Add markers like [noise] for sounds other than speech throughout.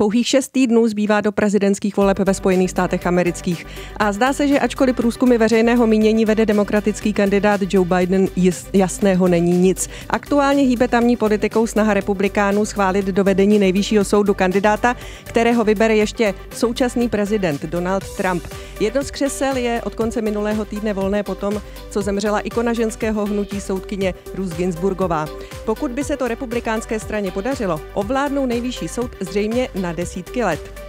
Pouhých šest týdnů zbývá do prezidentských voleb ve Spojených státech amerických. A zdá se, že ačkoliv průzkumy veřejného mínění vede demokratický kandidát Joe Biden, jasného není nic. Aktuálně hýbe tamní politikou snaha republikánů schválit do vedení nejvyššího soudu kandidáta, kterého vybere ještě současný prezident Donald Trump. Jedno z křesel je od konce minulého týdne volné potom, co zemřela ikona ženského hnutí soudkyně Ruth Ginsburgová. Pokud by se to republikánské straně podařilo, ovládnou nejvyšší soud zřejmě na na desítky let.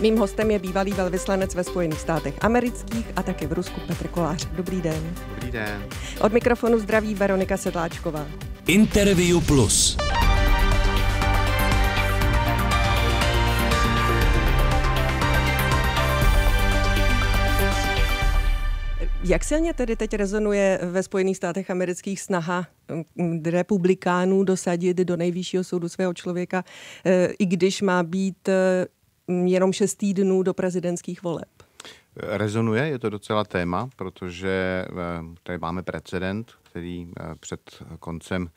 Mým hostem je bývalý velvyslanec ve Spojených státech amerických a taky v Rusku Petr Kolář. Dobrý den. Dobrý den. Od mikrofonu zdraví Veronika Sedláčková. Interview Plus. Jak silně tedy teď rezonuje ve Spojených státech amerických snaha mm, republikánů dosadit do nejvyššího soudu svého člověka, eh, i když má být eh, jenom šest týdnů do prezidentských voleb? Rezonuje, je to docela téma, protože eh, tady máme precedent, který před koncem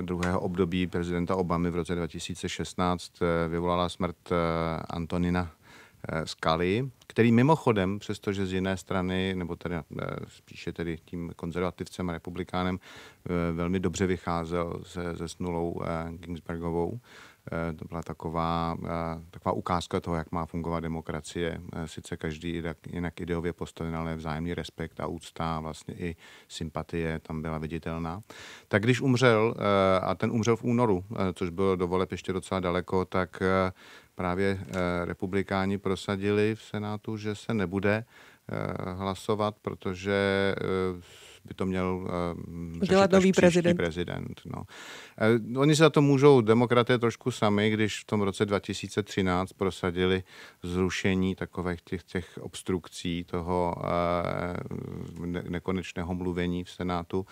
druhého období prezidenta Obamy v roce 2016 vyvolala smrt Antonina Eh, skaly, který mimochodem, přestože z jiné strany, nebo tedy eh, spíše tedy tím konzervativcem a republikánem, eh, velmi dobře vycházel se, se snulou Ginsbergovou, to byla taková, taková ukázka toho, jak má fungovat demokracie. Sice každý jinak, jinak ideově postaven, ale vzájemný respekt a úcta, vlastně i sympatie tam byla viditelná. Tak když umřel, a ten umřel v únoru, což bylo do voleb ještě docela daleko, tak právě eh, republikáni prosadili v Senátu, že se nebude eh, hlasovat, protože eh, by to měl uh, eh, dělat nový prezident. prezident no. uh, oni za to můžou demokraté trošku sami, když v tom roce 2013 prosadili zrušení takových těch, těch obstrukcí toho uh, ne- nekonečného mluvení v Senátu, uh,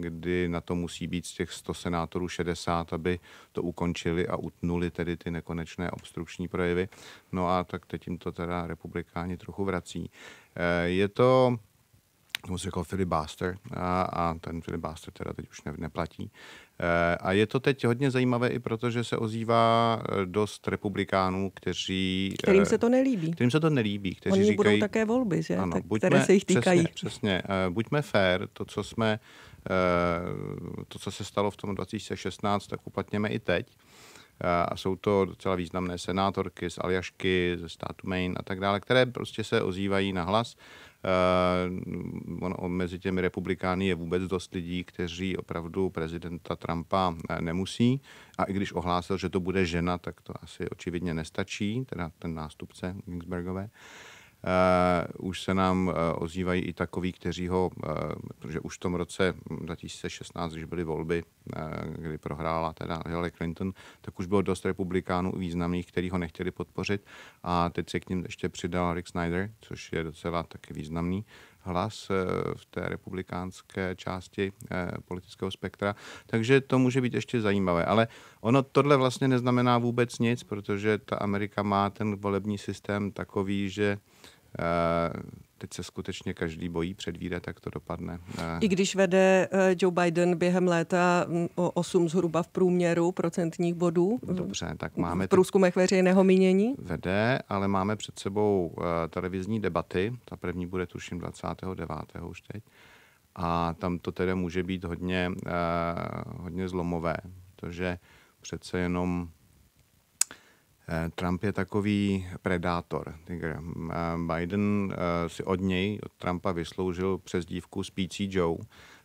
kdy na to musí být z těch 100 senátorů 60, aby to ukončili a utnuli tedy ty nekonečné obstrukční projevy. No a tak teď jim to teda republikáni trochu vrací. Je to tomu se říkal filibuster a, a ten filibuster teda teď už ne, neplatí. E, a je to teď hodně zajímavé i proto, že se ozývá e, dost republikánů, kteří... Kterým e, se to nelíbí. Kterým se to nelíbí. Kteří Oni říkají, budou také volby, že? Ano, tak, buďme, které se jich týkají. Přesně, přesně. E, buďme fair, to, co jsme, e, to, co se stalo v tom 2016, tak uplatněme i teď e, a jsou to docela významné senátorky z Aljašky, ze státu Maine a tak dále, které prostě se ozývají na hlas Eh, on, mezi těmi republikány je vůbec dost lidí, kteří opravdu prezidenta Trumpa eh, nemusí. A i když ohlásil, že to bude žena, tak to asi očividně nestačí, teda ten nástupce Ginsbergové. Uh, Uh, už se nám uh, ozývají i takoví, kteří ho, uh, protože už v tom roce 2016, hm, když byly volby, kdy prohrála teda Hillary Clinton, tak už bylo dost republikánů významných, kteří ho nechtěli podpořit a teď se k ním ještě přidal Rick Snyder, což je docela taky významný hlas eh, v té republikánské části eh, politického spektra. Takže to může být ještě zajímavé. Ale ono tohle vlastně neznamená vůbec nic, protože ta Amerika má ten volební systém takový, že eh, teď se skutečně každý bojí předvídat, jak to dopadne. I když vede eh, Joe Biden během léta mm, o 8 zhruba v průměru procentních bodů mm, Dobře, tak máme v průzkumech veřejného mínění? Vede, ale máme před sebou eh, televizní debaty. Ta první bude tuším 29. už teď. A tam to tedy může být hodně, eh, hodně zlomové, protože přece jenom Eh, Trump je takový predátor. Eh, Biden eh, si od něj, od Trumpa, vysloužil přes dívku Speechy Joe,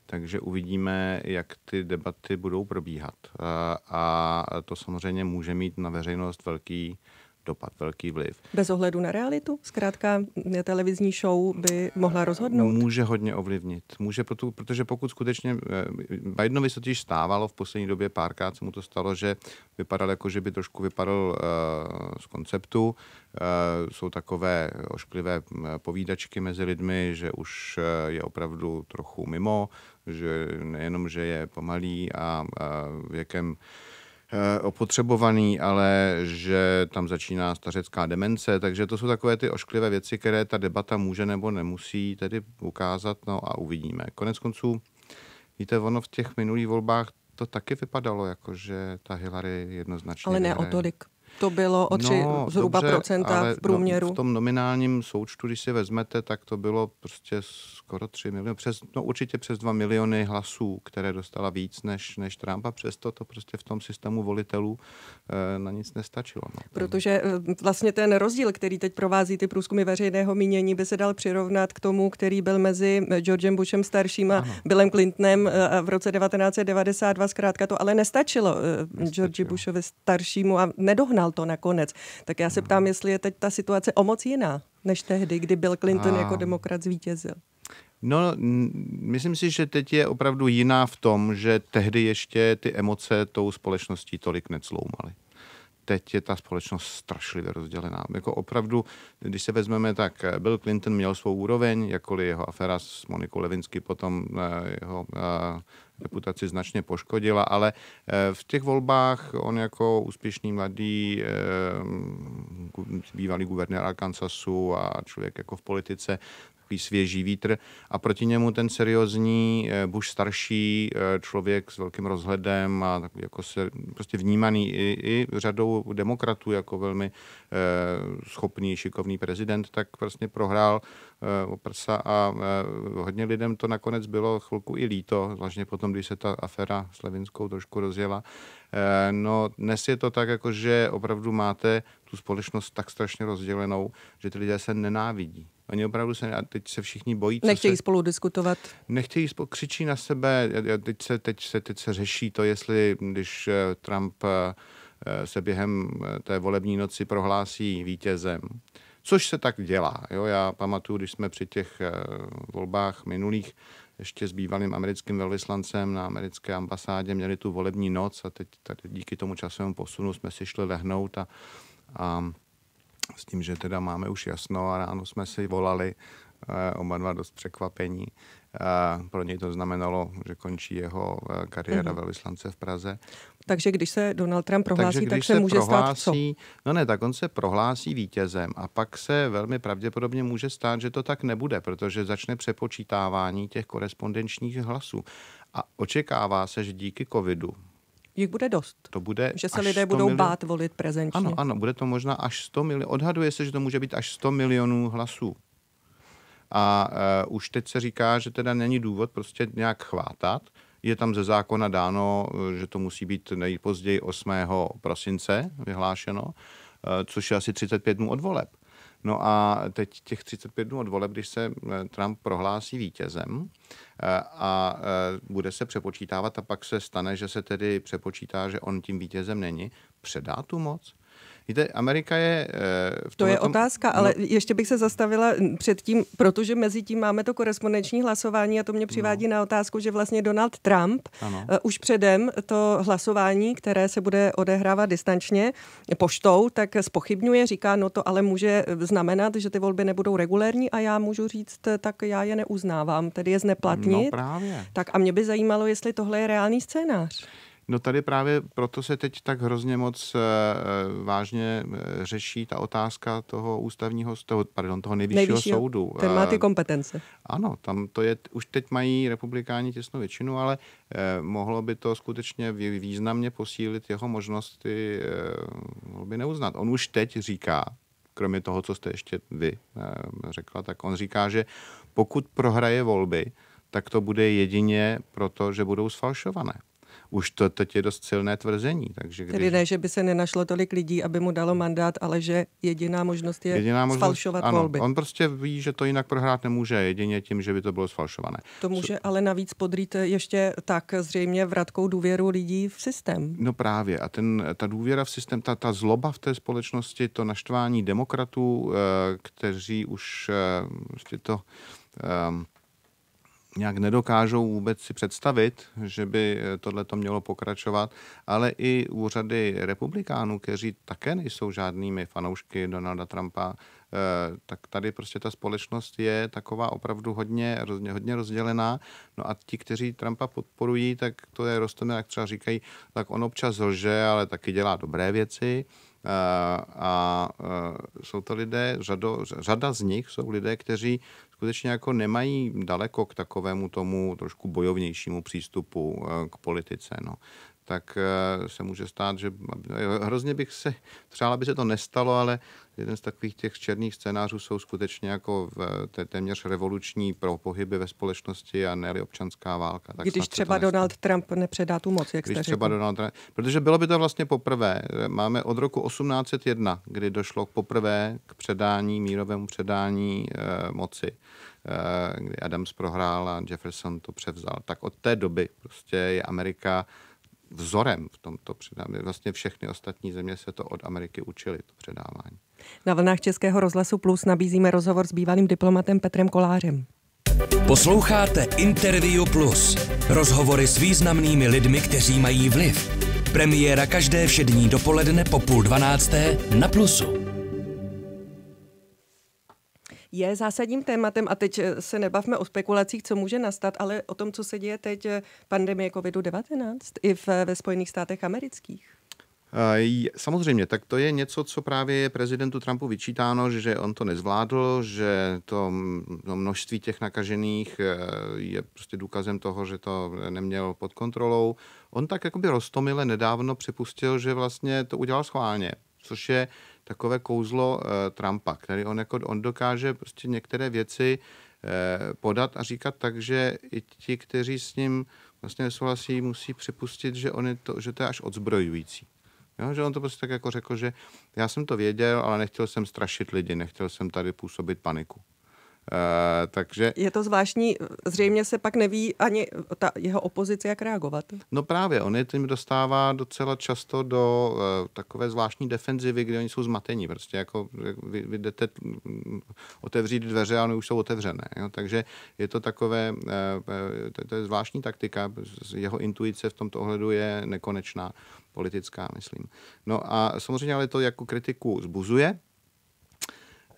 takže uvidíme, jak ty debaty budou probíhat. A to samozřejmě může mít na veřejnost velký dopad, velký vliv. Bez ohledu na realitu? Zkrátka televizní show by mohla rozhodnout? Může hodně ovlivnit. Může, proto, protože pokud skutečně Bidenovi eh, se totiž stávalo v poslední době párkrát, se mu to stalo, že vypadal jako, že by trošku vypadal uh, eh, z konceptu. Uh, jsou takové ošklivé povídačky mezi lidmi, že už je opravdu trochu mimo, že nejenom, že je pomalý a, a věkem Eh, opotřebovaný, ale že tam začíná stařecká demence, takže to jsou takové ty ošklivé věci, které ta debata může nebo nemusí tedy ukázat, no a uvidíme. Konec konců, víte, ono v těch minulých volbách to taky vypadalo, jako že ta Hillary jednoznačně... Ale ne hraje. o tolik. To bylo o tři no, zhruba dobře, procenta ale v no, průměru. No, v tom nominálním součtu, když si vezmete, tak to bylo prostě skoro 3 miliony, přes, no určitě přes 2 miliony hlasů, které dostala víc než, než Trump a přesto to prostě v tom systému volitelů e, na nic nestačilo. No. Protože eh, vlastně ten rozdíl, který teď provází ty průzkumy veřejného mínění, by se dal přirovnat k tomu, který byl mezi eh, Georgem Bushem starším a ano. Billem Clintonem v roce 1992. Zkrátka to ale nestačilo, nestačilo. George Bushovi staršímu a nedohnal udělal to nakonec. Tak já se ptám, jestli je teď ta situace o moc jiná než tehdy, kdy Bill Clinton a... jako demokrat zvítězil. No, myslím si, že teď je opravdu jiná v tom, že tehdy ještě ty emoce tou společností tolik necloumaly teď je ta společnost strašlivě rozdělená. Jako opravdu, když se vezmeme, tak Bill Clinton měl svou úroveň, jakkoliv jeho aféra s Monikou Levinsky potom eh, jeho eh, reputaci značně poškodila, ale eh, v těch volbách on jako úspěšný mladý eh, bývalý guvernér Arkansasu a člověk jako v politice takový svěží vítr a proti němu ten seriózní, eh, buš starší člověk s velkým rozhledem a takový jako se, prostě vnímaný i, i řadou demokratů jako velmi eh, schopný, šikovný prezident, tak prostě prohrál Eh, o prsa a eh, hodně lidem to nakonec bylo chvilku i líto, zvláště potom, když se ta aféra s Levinskou trošku rozjela. Eh, no dnes je to tak, jako že opravdu máte tu společnost tak strašně rozdělenou, že ty lidé se nenávidí. Oni opravdu se, a teď se všichni bojí. Nechtějí se, spolu diskutovat. Nechtějí spolu, křičí na sebe, a teď se, teď, se, teď se řeší to, jestli když Trump se během té volební noci prohlásí vítězem, což se tak dělá. Jo? Já pamatuju, když jsme při těch eh, volbách minulých ještě s bývalým americkým velvyslancem na americké ambasádě měli tu volební noc a teď tady díky tomu časovému posunu jsme si šli lehnout a, a s tím, že teda máme už jasno a ráno jsme si volali eh, oba dva dost překvapení, a pro něj to znamenalo, že končí jeho eh, kariéra mm-hmm. velvyslance v Praze. Takže když se Donald Trump prohlásí, Takže, tak se, se může prohlásí, stát co? No ne, tak on se prohlásí vítězem a pak se velmi pravděpodobně může stát, že to tak nebude, protože začne přepočítávání těch korespondenčních hlasů. A očekává se, že díky covidu, jich bude dost. To bude že se lidé budou milion... bát volit prezenčně. Ano, ano, bude to možná až 100 milionů. Odhaduje se, že to může být až 100 milionů hlasů. A uh, už teď se říká, že teda není důvod prostě nějak chvátat. Je tam ze zákona dáno, e, že to musí být nejpozději 8. prosince vyhlášeno, uh, což je asi 35 dnů od voleb. No a teď těch 35 dnů od voleb, když se Trump prohlásí vítězem a bude se přepočítávat a pak se stane, že se tedy přepočítá, že on tím vítězem není, předá tu moc? Víte, Amerika je eh, v To je tom... otázka, no. ale no. ještě bych se zastavila předtím, protože mezi tím máme to korespondenční hlasování a to mě no. přivádí no. na otázku, že vlastně Donald Trump ano. Eh, už předem to hlasování, které se bude odehrávat distančně poštou, tak spochybňuje, říká, no to ale může znamenat, že ty volby nebudou regulérní a já můžu říct, eh, tak já je neuznávám, tedy je zneplatnit. No právě. Tak a mě by zajímalo, jestli tohle je reálný scénář. No tady právě proto se teď tak hrozně moc eh, eh, vážně eh, řeší ta otázka toho ústavního, toho, pardon, toho nejvyššího, nejvyššího soudu. Ten má ty kompetence. Ano, tam to je, už teď mají republikáni těsnou většinu, ale mohlo by to skutečně významně posílit jeho možnosti by neuznat. On už teď říká, kromě toho, co jste ještě vy řekla, tak on říká, že pokud prohraje volby, tak to bude jedině proto, že budou sfalšované už to to je dost silné tvrzení. Takže když... Tedy ne, že by se nenašlo tolik lidí, aby mu dalo mandát, ale že jediná možnost je jediná možnost, sfalšovat ano, volby. On prostě ví, že to jinak prohrát nemůže, jedině tím, že by to bylo sfalšované. To může Co... ale navíc podrít ještě tak zřejmě vratkou důvěru lidí v systém. No právě. A ten, ta důvěra v systém, ta, ta zloba v té společnosti, to naštvání demokratů, eh, kteří už eh, prostě to um, nějak nedokážou vůbec si představit, že by eh, tohle to mělo pokračovat, ale i úřady republikánů, kteří také nejsou žádnými fanoušky Donalda Trumpa, eh, tak tady prostě ta společnost je taková opravdu hodně, hodně, rozdělená. No a ti, kteří Trumpa podporují, tak to je rostomě, jak třeba říkají, tak on občas lže, ale taky dělá dobré věci. Eh, a, a jsou to lidé, řado, řada z nich jsou lidé, kteří skutečně jako nemají daleko k takovému tomu trošku bojovnějšímu přístupu eh, k politice. No tak eh, se může stát, že eh, hrozně bych se [laughs] přál, aby se to nestalo, ale jeden z takových těch černých scénářů jsou skutečně jako v té, téměř revoluční pro pohyby ve společnosti a ne občanská válka. Tak Když třeba Donald Trump nepředá tu moc, jak Když jste třeba Donald Trump, protože bylo by to vlastně poprvé. Máme od roku 1801, kdy došlo poprvé k předání, mírovému předání e, moci kdy Adams prohrál a Jefferson to převzal. Tak od té doby prostě je Amerika vzorem v tomto předávání. Vlastně všechny ostatní země se to od Ameriky učili, to předávání. Na vlnách Českého rozhlasu Plus nabízíme rozhovor s bývalým diplomatem Petrem Kolářem. Posloucháte Interview Plus. Rozhovory s významnými lidmi, kteří mají vliv. Premiéra každé všední dopoledne po půl dvanácté na Plusu je zásadním tématem a teď eh, se nebavme o spekulacích, co může nastat, ale o tom, co se děje teď eh, pandemie COVID-19 i v, ve Spojených státech amerických. Samozřejmě, tak to je něco, co právě je prezidentu Trumpu vyčítáno, že on to nezvládl, že to no, množství těch nakažených eh, je prostě důkazem toho, že to neměl pod kontrolou. On tak jakoby roztomile nedávno připustil, že vlastně to udělal schválně, což je uh, takové kouzlo eh, Trumpa, který on, jako, on dokáže prostě některé věci eh, podat a říkat tak, že i ti, kteří s ním vlastně nesouhlasí, musí připustit, že, on je to, že to je až odzbrojující. Jo, že on to prostě tak jako řekl, že já jsem to věděl, ale nechtěl jsem strašit lidi, nechtěl jsem tady působit paniku. Eh, takže... Je to zvláštní, zřejmě se pak neví ani ta jeho opozice, jak reagovat. No právě, on je tím dostává docela často do uh, takové zvláštní defenzivy, kde oni jsou zmatení. Prostě jako vy, vy jdete mm, otevřít dveře a oni už jsou otevřené. Jo? Takže je to takové, uh, to, to je zvláštní taktika, jeho intuice v tomto ohledu je nekonečná politická, myslím. No a samozřejmě ale to jako kritiku zbuzuje,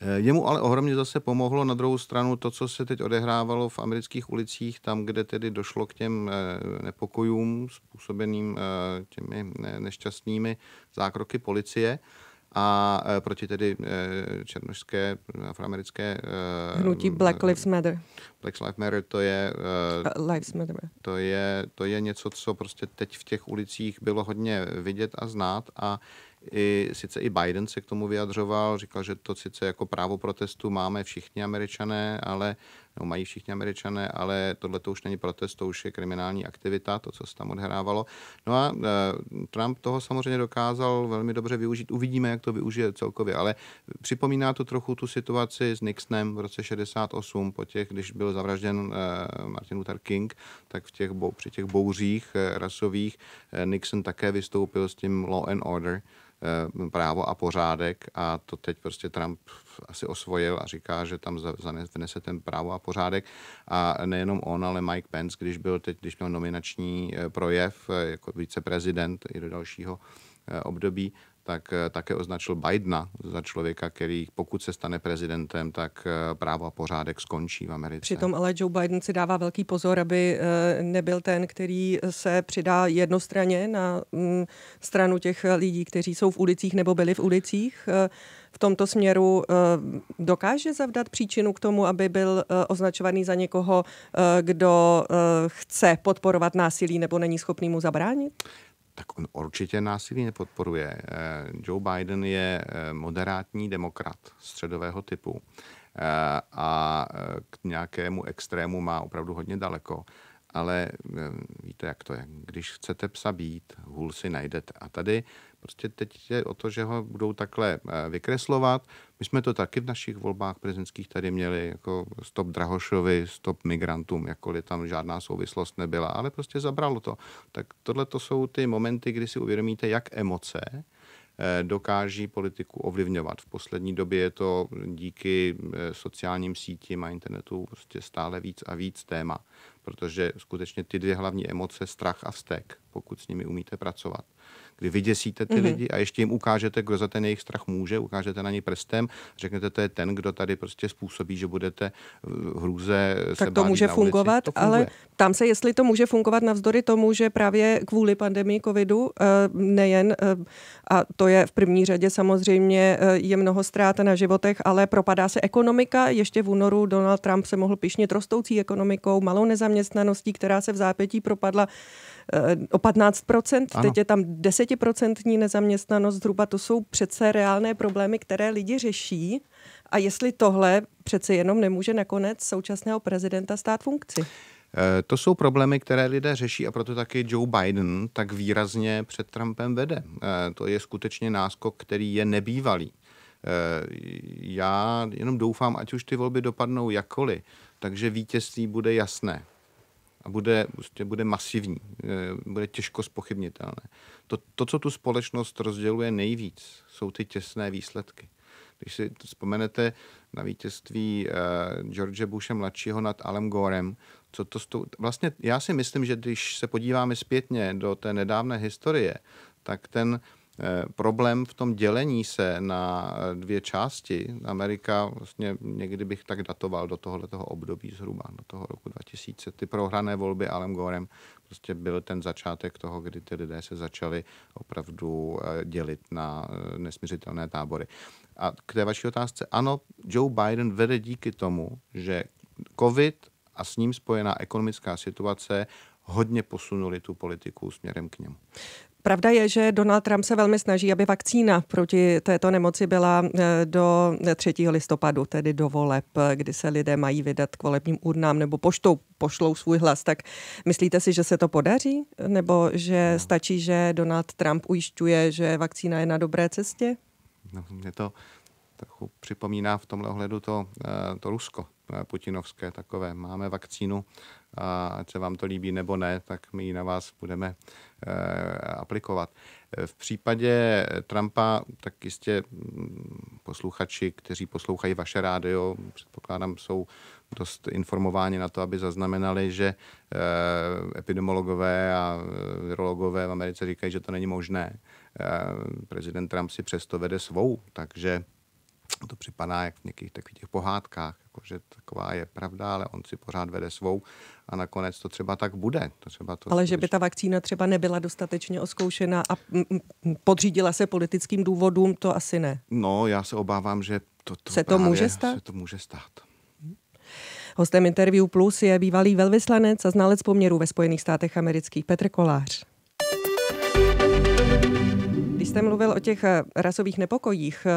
Eh, jemu ale ohromně zase pomohlo na druhou stranu to, co se teď odehrávalo v amerických ulicích, tam, kde tedy došlo k těm eh, nepokojům způsobeným eh, těmi nešťastnými zákroky policie a proti tedy černožské afroamerické hnutí Black Lives Matter. Black Lives Matter to je uh, Lives Matter. To je to je něco, co prostě teď v těch ulicích bylo hodně vidět a znát a uh, i, sice i Biden se k tomu vyjadřoval, říkal, že to sice jako právo protestu máme všichni američané, ale nebo mají všichni američané, ale tohle to už není protest, to už je kriminální aktivita, to, co se tam odhrávalo. No a e, Trump toho samozřejmě dokázal velmi dobře využít. Uvidíme, jak to využije celkově, ale připomíná to trochu tu situaci s Nixonem v roce 68, po těch, když byl zavražděn e, Martin Luther King, tak v těch, při těch bouřích e, rasových Nixon také vystoupil s tím law and order, právo a pořádek a to teď prostě Trump asi osvojil a říká, že tam zanese ten právo a pořádek. A nejenom on, ale Mike Pence, když byl teď, když měl nominační eh, projev eh, jako viceprezident i do dalšího eh, období, tak eh, také označil Bidena za člověka, který pokud se stane prezidentem, tak eh, právo a pořádek skončí v Americe. Přitom ale Joe Biden si dává velký pozor, aby eh, nebyl ten, který se přidá jednostranně na mm, stranu těch lidí, kteří jsou v ulicích nebo byli v ulicích. V tomto směru dokáže zavdat příčinu k tomu, aby byl označovaný za někoho, kdo chce podporovat násilí nebo není schopný mu zabránit? tak on určitě násilí nepodporuje. Eh, Joe Biden je eh, moderátní demokrat středového typu eh, a k nějakému extrému má opravdu hodně daleko. Ale víte, jak to je. Když chcete psa být, hůl si najdete. A tady Prostě teď je o to, že ho budou takhle eh, vykreslovat. My jsme to taky v našich volbách prezidentských tady měli, jako stop Drahošovi, stop migrantům, jakkoliv tam žádná souvislost nebyla, ale prostě zabralo to. Tak tohle to jsou ty momenty, kdy si uvědomíte, jak emoce eh, dokáží politiku ovlivňovat. V poslední době je to díky eh, sociálním sítím a internetu prostě stále víc a víc téma, protože skutečně ty dvě hlavní emoce, strach a vztek, pokud s nimi umíte pracovat, kdy vyděsíte ty mm-hmm. lidi a ještě jim ukážete, kdo za ten jejich strach může, ukážete na něj prstem, řeknete, to je ten, kdo tady prostě způsobí, že budete eh, hrůze se Tak to může fungovat, to ale tam se, jestli to může fungovat navzdory tomu, že právě kvůli pandemii covidu eh, nejen, eh, a to je v první řadě samozřejmě, je mnoho ztrát na životech, ale propadá se ekonomika. Ještě v únoru Donald Trump se mohl pišnit rostoucí ekonomikou, malou nezaměstnaností, která se v zápětí propadla Eh, o 15%, ano. teď je tam 10% nezaměstnanost zhruba, to jsou přece reálné problémy, které lidi řeší. A jestli tohle přece jenom nemůže nakonec současného prezidenta stát funkci? Eh, to jsou problémy, které lidé řeší a proto taky Joe Biden tak výrazně před Trumpem vede. Eh, to je skutečně náskok, který je nebývalý. Já jenom doufám, ať už ty volby dopadnou jakkoliv, takže vítězství bude jasné a bude, prostě bude masivní, eh, bude těžko spochybnitelné. To, to, co tu společnost rozděluje nejvíc, jsou ty těsné výsledky. Když si vzpomenete na vítězství uh, George Busha mladšího nad Alem Gorem, co to stou... vlastně já si myslím, že když se podíváme zpětně do té nedávné historie, tak ten uh, Eh, problém v tom dělení se na eh, dvě části, Amerika vlastně někdy bych tak datoval do tohoto období zhruba, do toho roku 2000, ty prohrané volby Alem Gorem prostě byl ten začátek toho, kdy ty lidé se začali opravdu eh, dělit na nesmířitelné tábory. A k té vaší otázce, ano, Joe Biden vede díky tomu, že COVID a s ním spojená ekonomická situace hodně posunuli tu politiku směrem k němu. Pravda je, že Donald Trump se velmi snaží, aby vakcína proti této nemoci byla eh, do 3. Eh, listopadu, tedy do voleb, eh, kdy se lidé mají vydat k volebním urnám nebo poštou pošlou svůj hlas. Tak myslíte si, že se to podaří? Nebo že no. stačí, že Donald Trump ujišťuje, že vakcína je na dobré cestě? No, mě to trochu připomíná v tomhle ohledu to, to Rusko Eh, putinovské takové. Máme vakcínu, a ať se vám to líbí nebo ne, tak my ji na vás budeme eh, aplikovat. Eh, v případě Trumpa, tak jistě mm, posluchači, kteří poslouchají vaše rádio, předpokládám, jsou dost informováni na to, aby zaznamenali, že epidemiologové a virologové v Americe říkají, že to není možné. Prezident Trump si přesto vede svou, takže to připadá jak v nějakých takových těch pohádkách, jako že taková je pravda, ale on si pořád vede svou a nakonec to třeba tak bude. To třeba to ale skutečně... že by ta vakcína třeba nebyla dostatečně oskoušena a podřídila se politickým důvodům, to asi ne. No, já se obávám, že to, to se to může stát. Se to může stát. Hostem Interview Plus je bývalý velvyslanec a znalec poměrů ve Spojených státech amerických Petr Kolář jste mluvil o těch eh, rasových nepokojích,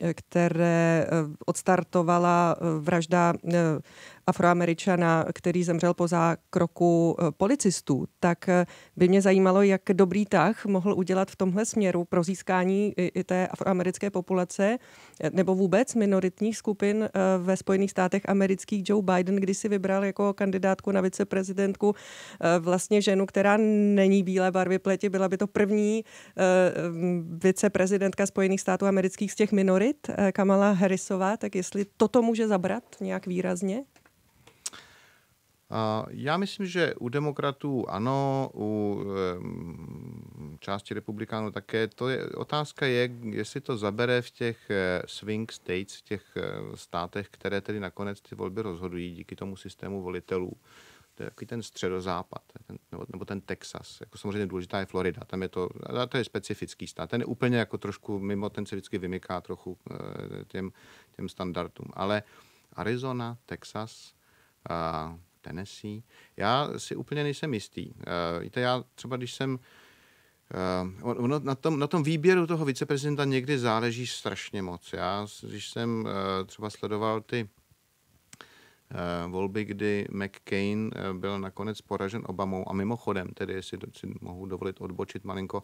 eh, které eh, odstartovala vražda afroameričana, který zemřel po zákroku eh, policistů, tak eh, by mě zajímalo, jak dobrý tah mohl udělat v tomhle směru pro získání i té afroamerické populace eh, nebo vůbec minoritních skupin ve Spojených státech amerických. Joe Biden když si vybral jako kandidátku na viceprezidentku vlastně ženu, která není bílé barvy pleti, byla by to první mm, viceprezidentka Spojených států amerických z těch minorit, Kamala Harrisová, tak jestli toto může zabrat nějak výrazně? Já myslím, že u demokratů ano, u části republikánů také. To je, otázka je, jestli to zabere v těch eh, swing states, v těch eh, státech, které tedy nakonec ty volby rozhodují díky tomu systému volitelů. To je takový ten středozápad, ten, nebo, nebo ten Texas. Jako samozřejmě důležitá je Florida, tam je to, to je specifický stát. Ten je úplně jako trošku mimo, ten se vždycky vymyká trochu eh, těm, těm standardům. Ale Arizona, Texas, Tennessee. Já si úplně nejsem jistý. Uh, víte, já třeba, když jsem Uh, ono na tom, na tom výběru toho viceprezidenta někdy záleží strašně moc. Já, když jsem uh, třeba sledoval ty uh, volby, kdy McCain uh, byl nakonec poražen Obamou a mimochodem, tedy jestli si mohu dovolit odbočit malinko,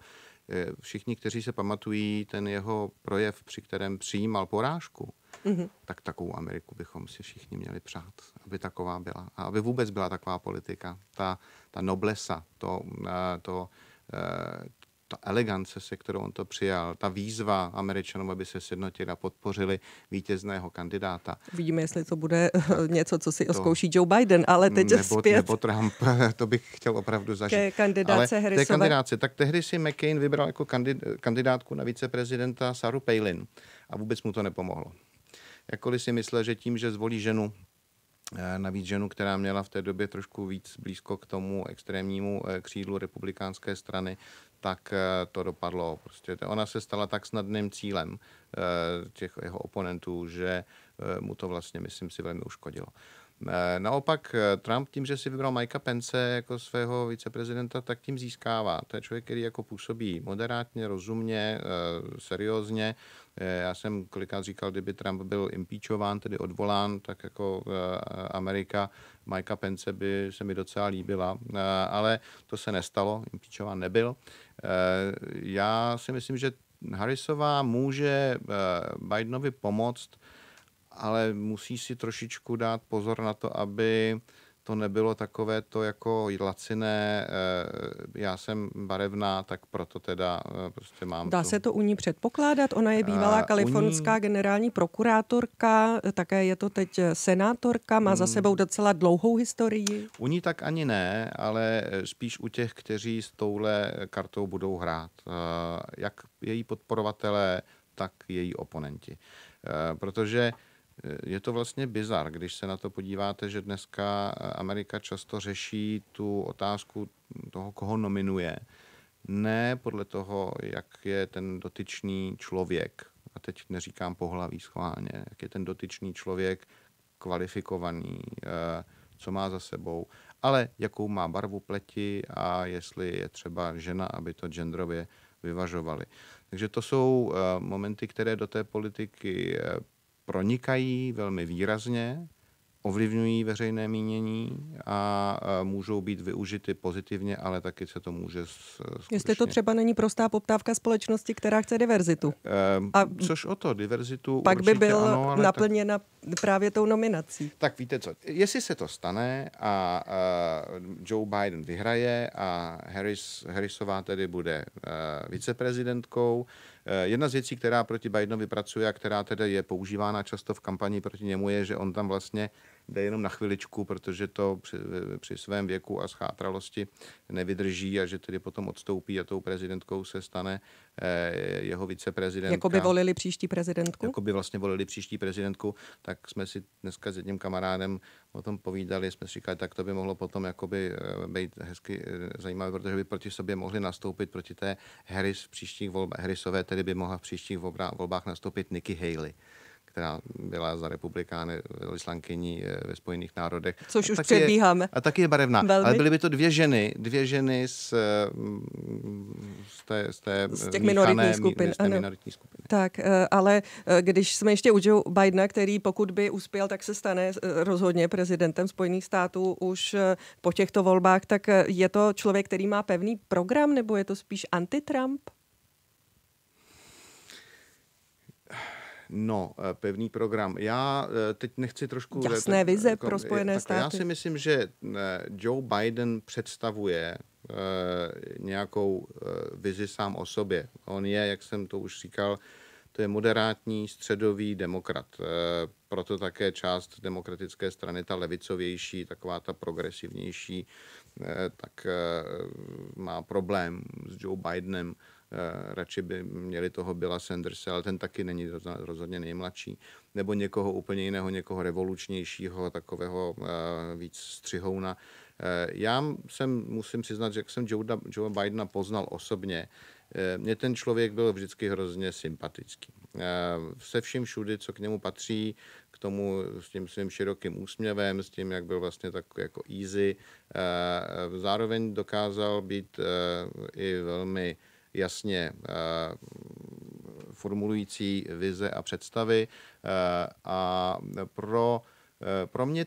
Eh, všichni, kteří se pamatují ten jeho projev, při kterém přijímal porážku, mm-hmm. tak takovou Ameriku bychom si všichni měli přát, aby taková byla. A aby vůbec byla taková politika. Ta, ta noblesa, to, eh, to, eh, ta elegance, se kterou on to přijal, ta výzva Američanům, aby se sjednotili a podpořili vítězného kandidáta. Vidíme, jestli to bude eh, tak něco, co si to, oskouší Joe Biden, ale teď nebo, zpět. Nebo Trump, [laughs] to bych chtěl opravdu zažít. Ke kandidáce ale Té kandidáce, tak tehdy si McCain vybral jako kandid, kandidátku na viceprezidenta Saru Palin a vůbec mu to nepomohlo. Jakkoliv si myslel, že tím, že zvolí ženu, Eh, navíc ženu, která měla v té době trošku víc blízko k tomu extrémnímu eh, křídlu republikánské strany, tak eh, to dopadlo. Prostě ona se stala tak snadným cílem těch jeho oponentů, že mu to vlastně, myslím si, velmi uškodilo. Eh, naopak eh, Trump tím, že si vybral Mikea Pence jako svého viceprezidenta, tak tím získává. To je člověk, který jako působí moderátně, rozumně, eh, seriózně. Já jsem kolikrát říkal, kdyby Trump byl impíčován, tedy odvolán, tak jako Amerika Mikea Pence by se mi docela líbila, ale to se nestalo, impíčován nebyl. Já si myslím, že Harrisová může Bidenovi pomoct ale musíš si trošičku dát pozor na to, aby to nebylo takové to jako laciné, eh, já jsem barevná, tak proto teda eh, prostě mám Dá tu. se to u ní předpokládat? Ona je eh, bývalá kalifornská ní... generální prokurátorka, také je to teď senátorka, má za mm. sebou docela dlouhou historii. U ní tak ani ne, ale spíš u těch, kteří s touhle kartou budou hrát. Jak její podporovatelé, tak její oponenti. Protože je to vlastně bizar, když se na to podíváte, že dneska eh, Amerika často řeší tu otázku toho, koho nominuje, ne podle toho, jak je ten dotyčný člověk, a teď neříkám pohlaví schválně, jak je ten dotyčný člověk kvalifikovaný, eh, co má za sebou, ale jakou má barvu pleti a jestli je třeba žena, aby to genderově vyvažovali. Takže to jsou eh, momenty, které do té politiky pronikají velmi výrazně, ovlivňují veřejné mínění a e, můžou být využity pozitivně, ale taky se to může... Skutečně... Jestli to třeba není prostá poptávka společnosti, která chce diverzitu. Ehm, a což o to, diverzitu Pak by byl ano, naplněna tak... právě tou nominací. Tak víte co, jestli se to stane a e, Joe Biden vyhraje a Harris, Harrisová tedy bude e, viceprezidentkou, Eh, jedna z věcí, která proti Bidenovi pracuje a která tedy je používána často v kampani proti němu, je, že on tam vlastně jde jenom na chviličku, protože to při, eh, při svém věku a schátralosti nevydrží a že tedy potom odstoupí a tou prezidentkou se stane eh, jeho viceprezidentka. Jako by volili příští prezidentku? Jako by vlastně volili příští prezidentku, tak jsme si dneska s jedním kamarádem o tom povídali, jsme si říkali, tak to by mohlo potom jakoby eh, být hezky eh, zajímavé, protože by proti sobě mohli nastoupit proti té Harris v příštích volbách, Harrisové tedy by mohla v příštích volbách nastoupit Nikki Haley která byla za republikány vyslankyní eh, ve Spojených národech. Což a už předbíháme. a taky je barevná. Velmi. Ale byly by to dvě ženy, dvě ženy z, eh, z, té, z, té z těch minoritních skupin. Z té ano. minoritní skupiny. Tak, eh, ale když jsme ještě u Joe Bidena, který pokud by uspěl, tak se stane rozhodně prezidentem Spojených států už po těchto volbách, tak je to člověk, který má pevný program, nebo je to spíš anti-Trump? No, eh, pevný program. Já eh, teď nechci trošku... Eh, Jasné tak, vize jako, pro Spojené tak, státy. Já si myslím, že Joe Biden představuje uh, nějakou uh, vizi sám o sobě. On je, jak jsem to už říkal, to je moderátní středový demokrat. Uh, proto také část demokratické strany, ta levicovější, taková ta progresivnější, tak má problém s Joe Bidenem Eh, radši by měli toho byla Sandersa, ale ten taky není rozhodně nejmladší, nebo někoho úplně jiného, někoho revolučnějšího, takového eh, víc střihouna. Eh, já jsem, musím přiznat, že jak jsem Joe, Joe Bidena poznal osobně, mě ten člověk byl vždycky hrozně sympatický. Se vším všudy, co k němu patří, k tomu s tím svým širokým úsměvem, s tím, jak byl vlastně tak jako easy. Zároveň dokázal být i velmi jasně eh, formulující vize a představy. Eh, a pro, eh, pro mě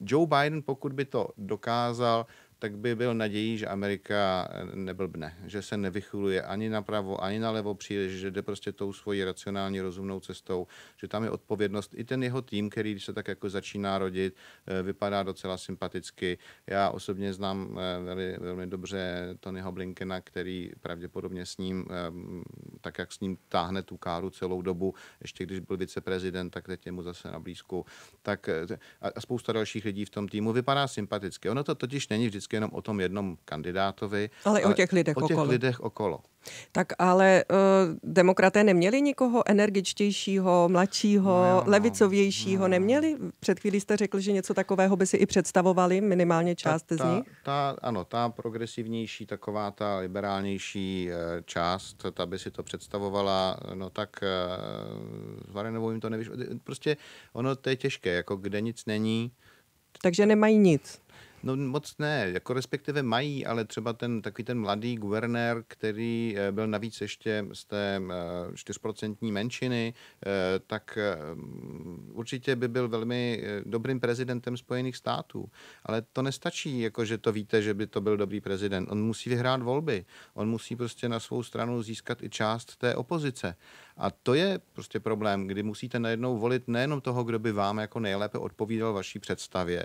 Joe Biden, pokud by to dokázal, tak by byl nadějí, že Amerika neblbne, že se nevychyluje ani napravo, ani nalevo příliš, že jde prostě tou svojí racionální, rozumnou cestou, že tam je odpovědnost. I ten jeho tým, který když se tak jako začíná rodit, eh, vypadá docela sympaticky. Já osobně znám eh, velmi, velmi dobře Tonyho Blinkena, který pravděpodobně s ním, eh, tak jak s ním táhne tu káru celou dobu, ještě když byl viceprezident, tak teď je mu zase na blízku. Tak a spousta dalších lidí v tom týmu vypadá sympaticky. Ono to totiž není vždycky vždycky jenom o tom jednom kandidátovi. Ale, ale o těch lidech o okolo. těch okolo. lidech okolo. Tak ale uh, demokraté neměli nikoho energičtějšího, mladšího, no, no. levicovějšího, no. neměli? Před chvílí jste řekl, že něco takového by si i představovali, minimálně část ta, ta, z nich? Ta, ano, ta progresivnější, taková ta liberálnější eh, část, ta by si to představovala, no tak uh, s Varenovou jim to nevíš. Prostě ono to je těžké, jako kde nic není. Takže nemají nic. No moc ne, jako respektive mají, ale třeba ten takový ten mladý guvernér, který eh, byl navíc ještě z té 4% eh, menšiny, eh, tak určitě by byl velmi dobrým prezidentem Spojených států. Ale to nestačí, jako že to víte, že by to byl dobrý prezident. On musí vyhrát volby. On musí prostě na svou stranu získat i část té opozice. A to je prostě problém, kdy musíte najednou volit nejenom toho, kdo by vám jako nejlépe odpovídal vaší představě,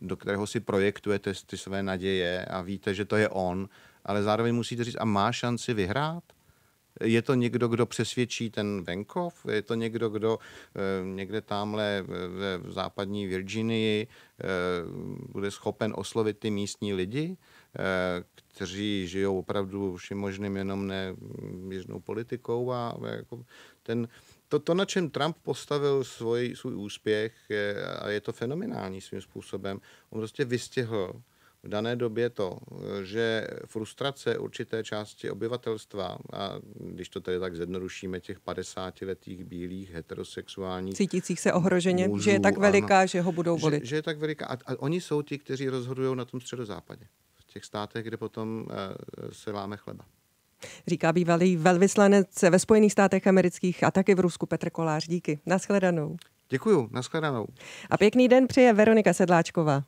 do kterého si projektujete ty své naděje a víte, že to je on, ale zároveň musíte říct, a má šanci vyhrát? Je to někdo, kdo přesvědčí ten venkov? Je to někdo, kdo eh, někde tamhle v západní Virginii eh, bude schopen oslovit ty místní lidi, eh, kteří žijou opravdu vším možným, jenom ne běžnou politikou a jako ten, to, to, na čem Trump postavil svůj, svůj úspěch, je, a je to fenomenální svým způsobem, on prostě vystihl v dané době to, že frustrace určité části obyvatelstva, a když to tedy tak zjednodušíme, těch 50-letých bílých heterosexuálních. Cítících se ohroženě, mužů, že je tak veliká, ano, že ho budou volit. Že, že je tak veliká. A, a oni jsou ti, kteří rozhodují na tom středozápadě, v těch státech, kde potom uh, se láme chleba. Říká bývalý velvyslanec ve Spojených státech amerických a taky v Rusku Petr Kolář. Díky. Naschledanou. Děkuju, naschledanou. A pěkný den přeje Veronika Sedláčková.